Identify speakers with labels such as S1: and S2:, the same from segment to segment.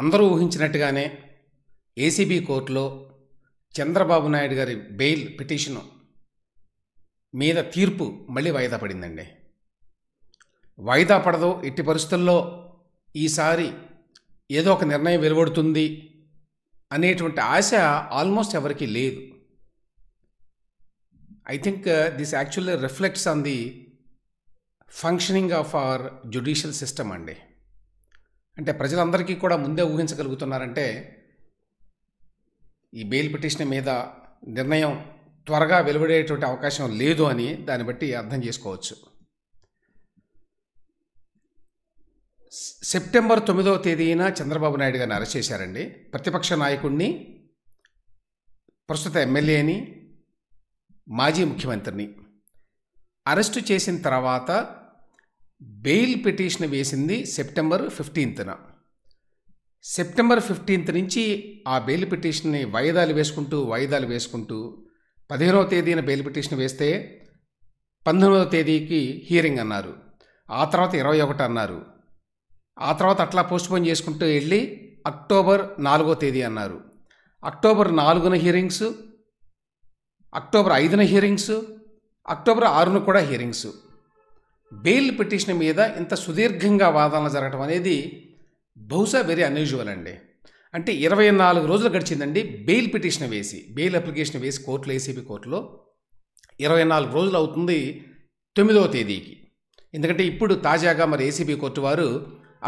S1: అందరూ ఊహించినట్టుగానే ఏసీబీ కోర్టులో చంద్రబాబు నాయుడు గారి బెయిల్ పిటిషన్ మీద తీర్పు మళ్ళీ వాయిదా పడిందండి వాయిదా పడదు ఎట్టి పరిస్థితుల్లో ఈసారి ఏదో ఒక నిర్ణయం వెలువడుతుంది అనేటువంటి ఆశ ఆల్మోస్ట్ ఎవరికీ లేదు I think this actually reflects on the functioning of our judicial system అండి అంటే ప్రజలందరికీ కూడా ముందే ఊహించగలుగుతున్నారంటే ఈ బెయిల్ పిటిషన్ మీద నిర్ణయం త్వరగా వెలువడేటువంటి అవకాశం లేదు అని దాన్ని బట్టి అర్థం చేసుకోవచ్చు సెప్టెంబర్ తొమ్మిదవ తేదీన చంద్రబాబు నాయుడు గారిని అరెస్ట్ చేశారండి ప్రతిపక్ష నాయకుడిని ప్రస్తుత ఎమ్మెల్యేని మాజీ ముఖ్యమంత్రిని అరెస్టు చేసిన తర్వాత బెయిల్ పిటిషన్ వేసింది సెప్టెంబర్ ఫిఫ్టీన్త్న సెప్టెంబర్ ఫిఫ్టీన్త్ నుంచి ఆ బెయిల్ పిటిషన్ని వాయిదాలు వేసుకుంటూ వాయిదాలు వేసుకుంటూ పదిహేనవ తేదీన బెయిల్ పిటిషన్ వేస్తే పంతొమ్మిదవ తేదీకి హియరింగ్ అన్నారు ఆ తర్వాత ఇరవై ఒకటి అన్నారు ఆ తర్వాత అట్లా పోస్ట్పోన్ చేసుకుంటూ వెళ్ళి అక్టోబర్ నాలుగో తేదీ అన్నారు అక్టోబర్ నాలుగున హియరింగ్స్ అక్టోబర్ ఐదున హియరింగ్స్ అక్టోబర్ ఆరున కూడా హియరింగ్స్ బెయిల్ పిటిషన్ మీద ఇంత సుదీర్ఘంగా వాదనలు జరగడం అనేది బహుశా వెరీ అన్యూజువల్ అండి అంటే ఇరవై నాలుగు రోజులు గడిచిందండి బెయిల్ పిటిషన్ వేసి బెయిల్ అప్లికేషన్ వేసి కోర్టులో ఏసీబీ కోర్టులో ఇరవై నాలుగు రోజులు అవుతుంది తొమ్మిదవ తేదీకి ఎందుకంటే ఇప్పుడు తాజాగా మరి ఏసీబీ కోర్టు వారు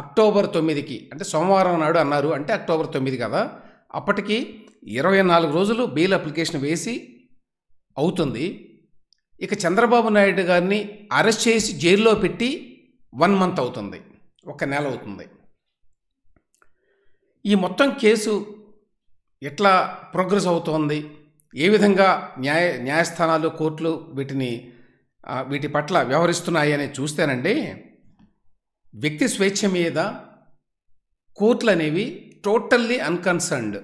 S1: అక్టోబర్ తొమ్మిదికి అంటే సోమవారం నాడు అన్నారు అంటే అక్టోబర్ తొమ్మిది కదా అప్పటికి ఇరవై నాలుగు రోజులు బెయిల్ అప్లికేషన్ వేసి అవుతుంది ఇక చంద్రబాబు నాయుడు గారిని అరెస్ట్ చేసి జైల్లో పెట్టి వన్ మంత్ అవుతుంది ఒక నెల అవుతుంది ఈ మొత్తం కేసు ఎట్లా ప్రోగ్రెస్ అవుతోంది ఏ విధంగా న్యాయ న్యాయస్థానాలు కోర్టులు వీటిని వీటి పట్ల వ్యవహరిస్తున్నాయి అని చూస్తేనండి వ్యక్తి స్వేచ్ఛ మీద కోర్టులు అనేవి టోటల్లీ అన్కన్సర్న్డ్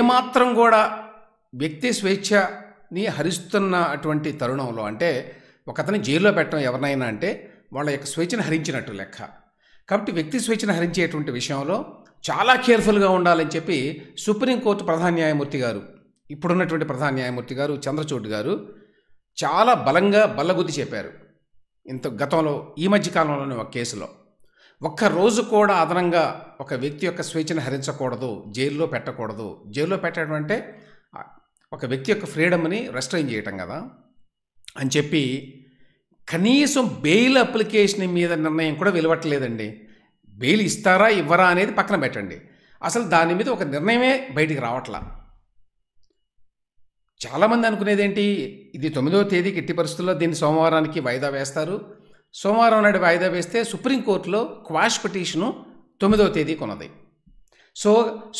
S1: ఏమాత్రం కూడా వ్యక్తి స్వేచ్ఛ ని హరిస్తున్న అటువంటి తరుణంలో అంటే ఒకతని జైల్లో పెట్టడం ఎవరినైనా అంటే వాళ్ళ యొక్క స్వేచ్ఛను హరించినట్టు లెక్క కాబట్టి వ్యక్తి స్వేచ్ఛను హరించేటువంటి విషయంలో చాలా కేర్ఫుల్గా ఉండాలని చెప్పి సుప్రీంకోర్టు ప్రధాన న్యాయమూర్తి గారు ఇప్పుడున్నటువంటి ప్రధాన న్యాయమూర్తి గారు చంద్రచూడ్ గారు చాలా బలంగా బల్లగుద్ది చెప్పారు ఇంత గతంలో ఈ మధ్య కాలంలోనే ఒక కేసులో ఒక్క రోజు కూడా అదనంగా ఒక వ్యక్తి యొక్క స్వేచ్ఛను హరించకూడదు జైల్లో పెట్టకూడదు జైల్లో పెట్టడం అంటే ఒక వ్యక్తి యొక్క ఫ్రీడమ్ని రెస్ట్రైన్ చేయటం కదా అని చెప్పి కనీసం బెయిల్ అప్లికేషన్ మీద నిర్ణయం కూడా వెలువట్టలేదండి బెయిల్ ఇస్తారా ఇవ్వరా అనేది పక్కన పెట్టండి అసలు దాని మీద ఒక నిర్ణయమే బయటికి రావట్లా చాలామంది అనుకునేదేంటి ఇది తొమ్మిదవ తేదీకి ఎట్టి పరిస్థితుల్లో దీన్ని సోమవారానికి వాయిదా వేస్తారు సోమవారం నాడు వాయిదా వేస్తే సుప్రీంకోర్టులో క్వాష్ పిటిషను తొమ్మిదవ తేదీకి ఉన్నది సో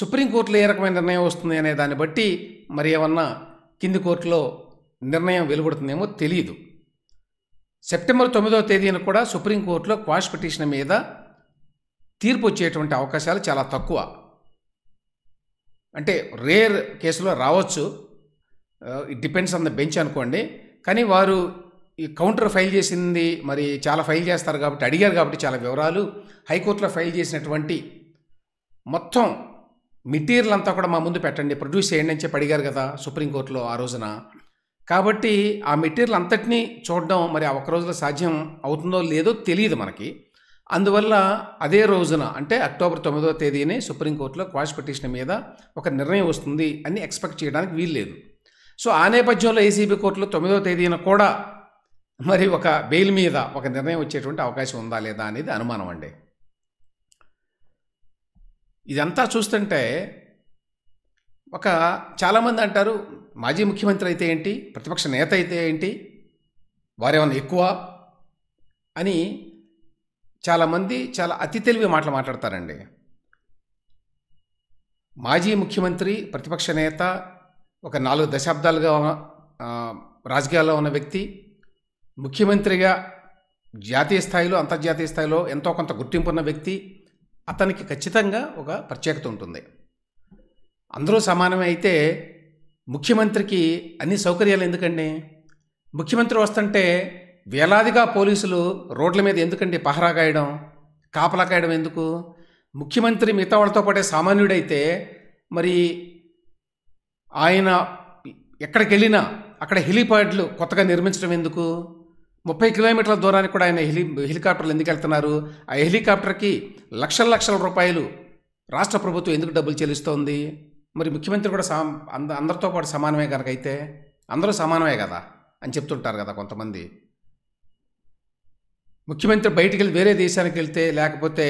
S1: సుప్రీంకోర్టులో ఏ రకమైన నిర్ణయం వస్తుంది అనే దాన్ని బట్టి మరి ఏమన్నా కింది కోర్టులో నిర్ణయం వెలువడుతుందేమో తెలియదు సెప్టెంబర్ తొమ్మిదవ తేదీన కూడా సుప్రీంకోర్టులో క్వాష్ పిటిషన్ మీద తీర్పు వచ్చేటువంటి అవకాశాలు చాలా తక్కువ అంటే రేర్ కేసులో రావచ్చు it depends on the bench అనుకోండి కానీ వారు ఈ కౌంటర్ ఫైల్ చేసింది మరి చాలా ఫైల్ చేస్తారు కాబట్టి అడిగారు కాబట్టి చాలా వివరాలు హైకోర్టులో ఫైల్ చేసినటువంటి మొత్తం మెటీరియల్ అంతా కూడా మా ముందు పెట్టండి ప్రొడ్యూస్ చేయండి అని చెప్పి అడిగారు కదా సుప్రీంకోర్టులో ఆ రోజున కాబట్టి ఆ మెటీరియల్ అంతటినీ చూడడం మరి ఆ ఒక రోజులో సాధ్యం అవుతుందో లేదో తెలియదు మనకి అందువల్ల అదే రోజున అంటే అక్టోబర్ తొమ్మిదో తేదీనే సుప్రీంకోర్టులో క్వాష్ పిటిషన్ మీద ఒక నిర్ణయం వస్తుంది అని ఎక్స్పెక్ట్ చేయడానికి వీల్లేదు సో ఆ నేపథ్యంలో ఏసీబీ కోర్టులో తొమ్మిదో తేదీన కూడా మరి ఒక బెయిల్ మీద ఒక నిర్ణయం వచ్చేటువంటి అవకాశం ఉందా లేదా అనేది అనుమానం అండి ఇదంతా చూస్తుంటే ఒక చాలామంది అంటారు మాజీ ముఖ్యమంత్రి అయితే ఏంటి ప్రతిపక్ష నేత అయితే ఏంటి వారేమన్నా ఎక్కువ అని చాలామంది చాలా అతి తెలివి మాటలు మాట్లాడతారండి మాజీ ముఖ్యమంత్రి ప్రతిపక్ష నేత ఒక నాలుగు దశాబ్దాలుగా రాజకీయాల్లో ఉన్న వ్యక్తి ముఖ్యమంత్రిగా జాతీయ స్థాయిలో అంతర్జాతీయ స్థాయిలో ఎంతో కొంత గుర్తింపు ఉన్న వ్యక్తి అతనికి ఖచ్చితంగా ఒక ప్రత్యేకత ఉంటుంది అందరూ సమానమే అయితే ముఖ్యమంత్రికి అన్ని సౌకర్యాలు ఎందుకండి ముఖ్యమంత్రి వస్తుంటే వేలాదిగా పోలీసులు రోడ్ల మీద ఎందుకండి పహరా కాయడం కాపలా కాయడం ఎందుకు ముఖ్యమంత్రి మిగతా వాళ్ళతో పాటే సామాన్యుడైతే మరి ఆయన ఎక్కడికి వెళ్ళినా అక్కడ హెలీప్యాడ్లు కొత్తగా నిర్మించడం ఎందుకు ముప్పై కిలోమీటర్ల దూరానికి కూడా ఆయన హెలి హెలికాప్టర్లు ఎందుకు వెళ్తున్నారు ఆ హెలికాప్టర్కి లక్షల లక్షల రూపాయలు రాష్ట్ర ప్రభుత్వం ఎందుకు డబ్బులు చెల్లిస్తోంది మరి ముఖ్యమంత్రి కూడా సా అంద అందరితో పాటు సమానమే కనుక అయితే అందరూ సమానమే కదా అని చెప్తుంటారు కదా కొంతమంది ముఖ్యమంత్రి బయటికి వెళ్ళి వేరే దేశానికి వెళ్తే లేకపోతే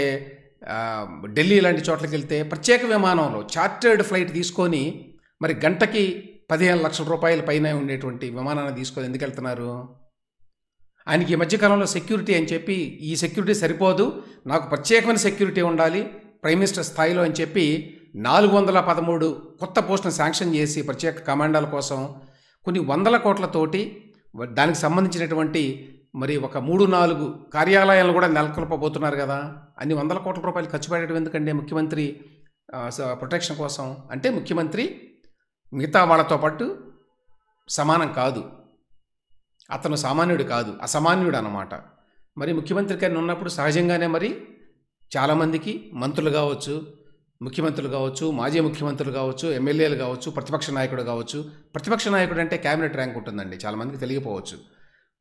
S1: ఢిల్లీ లాంటి చోట్లకి వెళ్తే ప్రత్యేక విమానంలో చార్టర్డ్ ఫ్లైట్ తీసుకొని మరి గంటకి పదిహేను లక్షల రూపాయల పైన ఉండేటువంటి విమానాన్ని తీసుకొని ఎందుకు వెళ్తున్నారు ఆయనకి ఈ మధ్యకాలంలో సెక్యూరిటీ అని చెప్పి ఈ సెక్యూరిటీ సరిపోదు నాకు ప్రత్యేకమైన సెక్యూరిటీ ఉండాలి ప్రైమ్ మినిస్టర్ స్థాయిలో అని చెప్పి నాలుగు వందల పదమూడు కొత్త పోస్టును శాంక్షన్ చేసి ప్రత్యేక కమాండాల కోసం కొన్ని వందల కోట్లతోటి దానికి సంబంధించినటువంటి మరి ఒక మూడు నాలుగు కార్యాలయాలు కూడా నెలకొల్పబోతున్నారు కదా అన్ని వందల కోట్ల రూపాయలు ఖర్చు పెట్టడం ఎందుకంటే ముఖ్యమంత్రి ప్రొటెక్షన్ కోసం అంటే ముఖ్యమంత్రి మిగతా వాళ్ళతో పాటు సమానం కాదు అతను సామాన్యుడు కాదు అసామాన్యుడు అనమాట మరి ముఖ్యమంత్రి కానీ ఉన్నప్పుడు సహజంగానే మరి చాలామందికి మంత్రులు కావచ్చు ముఖ్యమంత్రులు కావచ్చు మాజీ ముఖ్యమంత్రులు కావచ్చు ఎమ్మెల్యేలు కావచ్చు ప్రతిపక్ష నాయకుడు కావచ్చు ప్రతిపక్ష నాయకుడు అంటే క్యాబినెట్ ర్యాంక్ ఉంటుందండి చాలామందికి తెలియకపోవచ్చు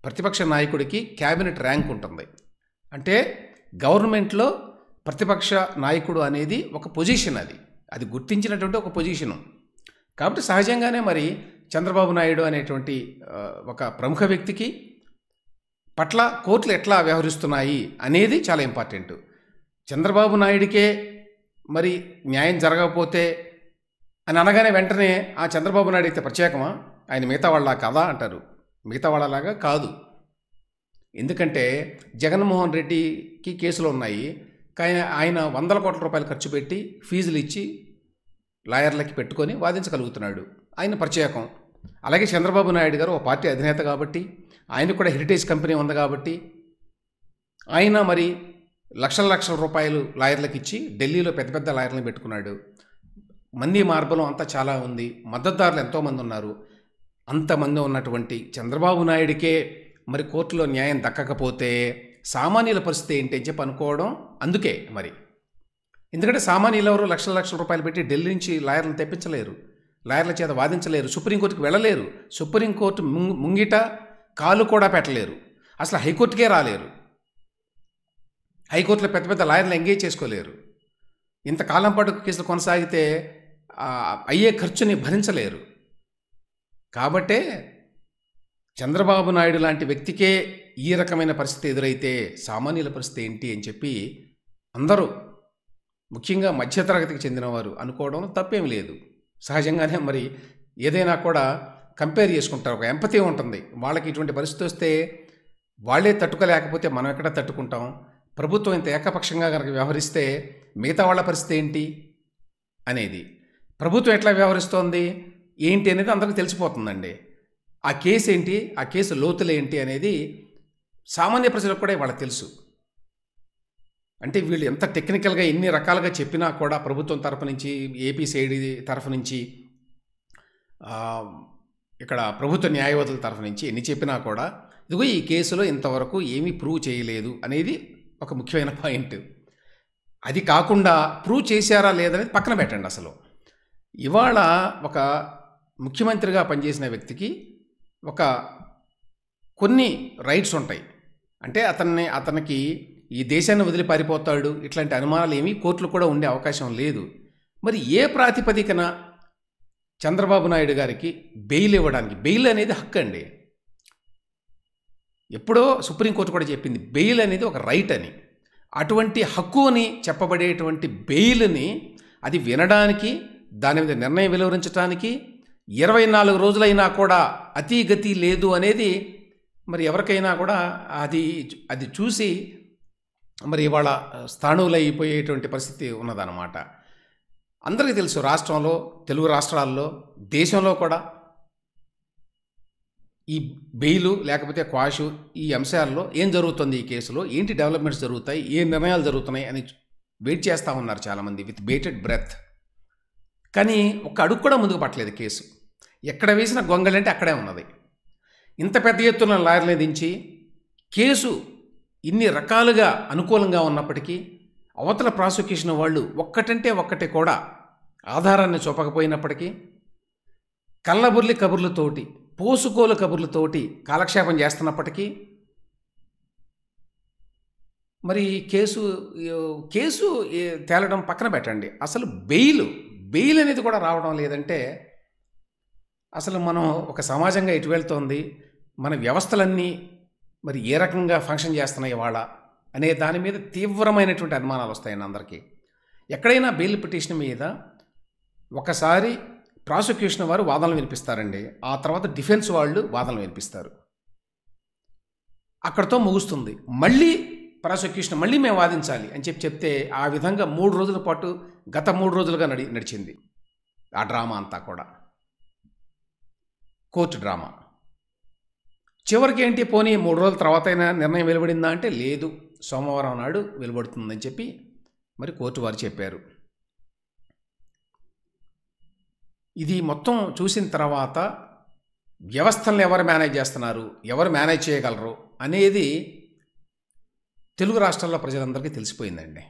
S1: ప్రతిపక్ష నాయకుడికి క్యాబినెట్ ర్యాంక్ ఉంటుంది అంటే గవర్నమెంట్లో ప్రతిపక్ష నాయకుడు అనేది ఒక పొజిషన్ అది అది గుర్తించినటువంటి ఒక పొజిషను కాబట్టి సహజంగానే మరి చంద్రబాబు నాయుడు అనేటువంటి ఒక ప్రముఖ వ్యక్తికి పట్ల కోర్టులు ఎట్లా వ్యవహరిస్తున్నాయి అనేది చాలా ఇంపార్టెంట్ చంద్రబాబు నాయుడికే మరి న్యాయం జరగకపోతే అని అనగానే వెంటనే ఆ చంద్రబాబు నాయుడు అయితే ప్రత్యేకమా ఆయన మిగతా వాళ్ళ కదా అంటారు మిగతా వాళ్ళలాగా కాదు ఎందుకంటే జగన్మోహన్ రెడ్డికి కేసులు ఉన్నాయి కానీ ఆయన వందల కోట్ల రూపాయలు ఖర్చు పెట్టి ఫీజులు ఇచ్చి లాయర్లకి పెట్టుకొని వాదించగలుగుతున్నాడు ఆయన ప్రత్యేకం అలాగే చంద్రబాబు నాయుడు గారు ఒక పార్టీ అధినేత కాబట్టి ఆయన కూడా హెరిటేజ్ కంపెనీ ఉంది కాబట్టి ఆయన మరి లక్షల లక్షల రూపాయలు లాయర్లకు ఇచ్చి ఢిల్లీలో పెద్ద పెద్ద లాయర్లను పెట్టుకున్నాడు మంది మార్బలం అంతా చాలా ఉంది మద్దతుదారులు ఎంతోమంది ఉన్నారు అంతమంది ఉన్నటువంటి చంద్రబాబు నాయుడికే మరి కోర్టులో న్యాయం దక్కకపోతే సామాన్యుల పరిస్థితి ఏంటి అని చెప్పి అనుకోవడం అందుకే మరి ఎందుకంటే సామాన్యులు ఎవరు లక్షల లక్షల రూపాయలు పెట్టి ఢిల్లీ నుంచి లాయర్లను తెప్పించలేరు లాయర్ల చేత వాదించలేరు సుప్రీంకోర్టుకి వెళ్ళలేరు సుప్రీంకోర్టు ముంగిట కాలు కూడా పెట్టలేరు అసలు హైకోర్టుకే రాలేరు హైకోర్టులో పెద్ద పెద్ద లాయర్లు ఎంగేజ్ చేసుకోలేరు ఇంతకాలం పాటు కేసులు కొనసాగితే అయ్యే ఖర్చుని భరించలేరు కాబట్టే చంద్రబాబు నాయుడు లాంటి వ్యక్తికే ఈ రకమైన పరిస్థితి ఎదురైతే సామాన్యుల పరిస్థితి ఏంటి అని చెప్పి అందరూ ముఖ్యంగా మధ్యతరగతికి చెందినవారు అనుకోవడం తప్పేం లేదు సహజంగానే మరి ఏదైనా కూడా కంపేర్ చేసుకుంటారు ఒక ఎంపతి ఉంటుంది వాళ్ళకి ఇటువంటి పరిస్థితి వస్తే వాళ్ళే తట్టుకోలేకపోతే మనం ఎక్కడ తట్టుకుంటాం ప్రభుత్వం ఇంత ఏకపక్షంగా కనుక వ్యవహరిస్తే మిగతా వాళ్ళ పరిస్థితి ఏంటి అనేది ప్రభుత్వం ఎట్లా వ్యవహరిస్తోంది ఏంటి అనేది అందరికీ తెలిసిపోతుందండి ఆ కేసు ఏంటి ఆ కేసు లోతులేంటి అనేది సామాన్య ప్రజలకు కూడా వాళ్ళకి తెలుసు అంటే వీళ్ళు ఎంత టెక్నికల్గా ఎన్ని రకాలుగా చెప్పినా కూడా ప్రభుత్వం తరఫు నుంచి ఏపీ సైడ్ తరఫు నుంచి ఇక్కడ ప్రభుత్వ న్యాయవాదుల తరఫు నుంచి ఎన్ని చెప్పినా కూడా ఇదిగో ఈ కేసులో ఇంతవరకు ఏమీ ప్రూవ్ చేయలేదు అనేది ఒక ముఖ్యమైన పాయింట్ అది కాకుండా ప్రూవ్ చేశారా లేదనేది పక్కన పెట్టండి అసలు ఇవాళ ఒక ముఖ్యమంత్రిగా పనిచేసిన వ్యక్తికి ఒక కొన్ని రైట్స్ ఉంటాయి అంటే అతన్ని అతనికి ఈ దేశాన్ని వదిలి పారిపోతాడు ఇట్లాంటి అనుమానాలు ఏమీ కోర్టులు కూడా ఉండే అవకాశం లేదు మరి ఏ ప్రాతిపదికన చంద్రబాబు నాయుడు గారికి బెయిల్ ఇవ్వడానికి బెయిల్ అనేది హక్కు అండి ఎప్పుడో సుప్రీంకోర్టు కూడా చెప్పింది బెయిల్ అనేది ఒక రైట్ అని అటువంటి హక్కు అని చెప్పబడేటువంటి బెయిల్ని అది వినడానికి దాని మీద నిర్ణయం వెలువరించడానికి ఇరవై నాలుగు రోజులైనా కూడా అతి గతి లేదు అనేది మరి ఎవరికైనా కూడా అది అది చూసి మరి ఇవాళ స్థానువులైపోయేటువంటి పరిస్థితి ఉన్నదన్నమాట అందరికీ తెలుసు రాష్ట్రంలో తెలుగు రాష్ట్రాల్లో దేశంలో కూడా ఈ బెయిలు లేకపోతే క్వాషు ఈ అంశాల్లో ఏం జరుగుతుంది ఈ కేసులో ఏంటి డెవలప్మెంట్స్ జరుగుతాయి ఏ నిర్ణయాలు జరుగుతున్నాయి అని వెయిట్ చేస్తూ ఉన్నారు చాలామంది విత్ బేటెడ్ బ్రెత్ కానీ ఒక్క అడుగు కూడా ముందుకు పట్టలేదు కేసు ఎక్కడ వేసిన గొంగళంటే అక్కడే ఉన్నది ఇంత పెద్ద ఎత్తున లాయర్లే దించి కేసు ఇన్ని రకాలుగా అనుకూలంగా ఉన్నప్పటికీ అవతల ప్రాసిక్యూషన్ వాళ్ళు ఒక్కటంటే ఒక్కటి కూడా ఆధారాన్ని చూపకపోయినప్పటికీ కళ్ళబుర్లి కబుర్లతోటి పోసుకోలు కబుర్లతోటి కాలక్షేపం చేస్తున్నప్పటికీ మరి కేసు కేసు తేలడం పక్కన పెట్టండి అసలు బెయిల్ బెయిల్ అనేది కూడా రావడం లేదంటే అసలు మనం ఒక సమాజంగా ఇటు వెళ్తోంది మన వ్యవస్థలన్నీ మరి ఏ రకంగా ఫంక్షన్ చేస్తున్నాయి ఇవాళ అనే దాని మీద తీవ్రమైనటువంటి అనుమానాలు వస్తాయండి అందరికీ ఎక్కడైనా బెయిల్ పిటిషన్ మీద ఒకసారి ప్రాసిక్యూషన్ వారు వాదనలు వినిపిస్తారండి ఆ తర్వాత డిఫెన్స్ వాళ్ళు వాదనలు వినిపిస్తారు అక్కడతో ముగుస్తుంది మళ్ళీ ప్రాసిక్యూషన్ మళ్ళీ మేము వాదించాలి అని చెప్పి చెప్తే ఆ విధంగా మూడు రోజుల పాటు గత మూడు రోజులుగా నడి నడిచింది ఆ డ్రామా అంతా కూడా కోర్టు డ్రామా చివరికి ఏంటి పోనీ మూడు రోజుల తర్వాత అయినా నిర్ణయం వెలువడిందా అంటే లేదు సోమవారం నాడు వెలువడుతుందని చెప్పి మరి కోర్టు వారు చెప్పారు ఇది మొత్తం చూసిన తర్వాత వ్యవస్థలను ఎవరు మేనేజ్ చేస్తున్నారు ఎవరు మేనేజ్ చేయగలరు అనేది తెలుగు రాష్ట్రాల్లో ప్రజలందరికీ తెలిసిపోయిందండి